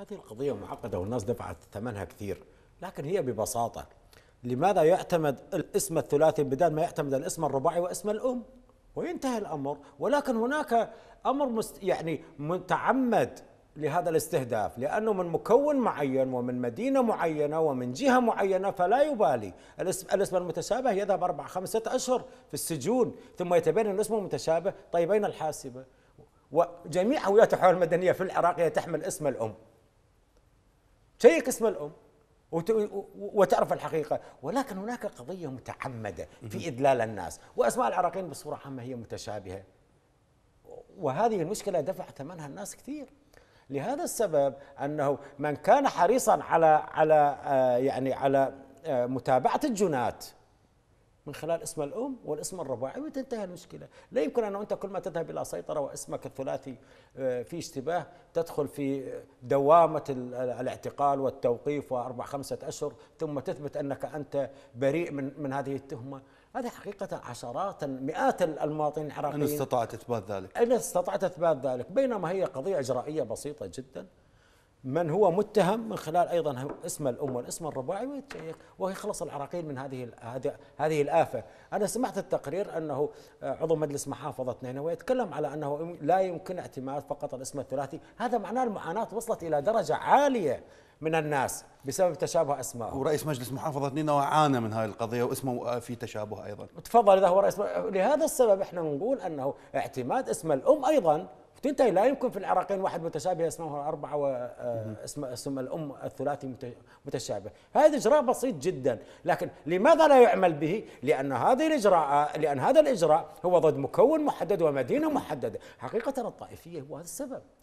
هذه القضية معقدة والناس دفعت ثمنها كثير لكن هي ببساطة لماذا يعتمد الاسم الثلاثي بدل ما يعتمد الاسم الرباعي واسم الأم وينتهي الأمر ولكن هناك أمر مست يعني متعمد لهذا الاستهداف لأنه من مكون معين ومن مدينة معينة ومن جهة معينة فلا يبالي الاسم, الاسم المتشابه يذهب أربع خمسة أشهر في السجون ثم يتبين الاسم المتشابه طيب أين الحاسبة وجميع هويات الحوار المدنية في العراق هي تحمل اسم الأم شيك اسم الام وتعرف الحقيقه ولكن هناك قضيه متعمده في اذلال الناس واسماء العراقيين بصوره عامه هي متشابهه وهذه المشكله دفع ثمنها الناس كثير لهذا السبب انه من كان حريصا على على آه، يعني على آه، متابعه الجنات من خلال اسم الام والاسم الرباعي وتنتهي المشكله، لا يمكن انه انت كل ما تذهب الى سيطره واسمك الثلاثي آه، في اشتباه تدخل في دوامه الاعتقال والتوقيف واربع خمسه اشهر ثم تثبت انك انت بريء من من هذه التهمه، هذه حقيقة عشرات مئات المواطنين العراقيين إن استطعت إثبات ذلك إن استطعت إثبات ذلك بينما هي قضية إجرائية بسيطة جدا من هو متهم من خلال ايضا اسم الام والاسم الرباعي ويخلص العراقيل من هذه هذه الافه، انا سمعت التقرير انه آه، عضو مجلس محافظه نينوى يتكلم على انه لا يمكن اعتماد فقط الاسم الثلاثي، هذا معناه المعاناه وصلت الى درجه عاليه من الناس بسبب تشابه اسمائهم ورئيس مجلس محافظه نينوى عانى من هذه القضيه واسمه آه، في تشابه ايضا تفضل اذا هو رئيس لهذا السبب احنا نقول انه اعتماد اسم الام ايضا تنتهي لا يمكن في العراقين واحد متشابه اسمه أربعة واسم آه، اسم الأم الثلاثي متشابه هذا إجراء بسيط جدا لكن لماذا لا يعمل به لأن هذه الإجراء لأن هذا الإجراء هو ضد مكون محدد ومدينة محددة حقيقة الطائفية هو هذا السبب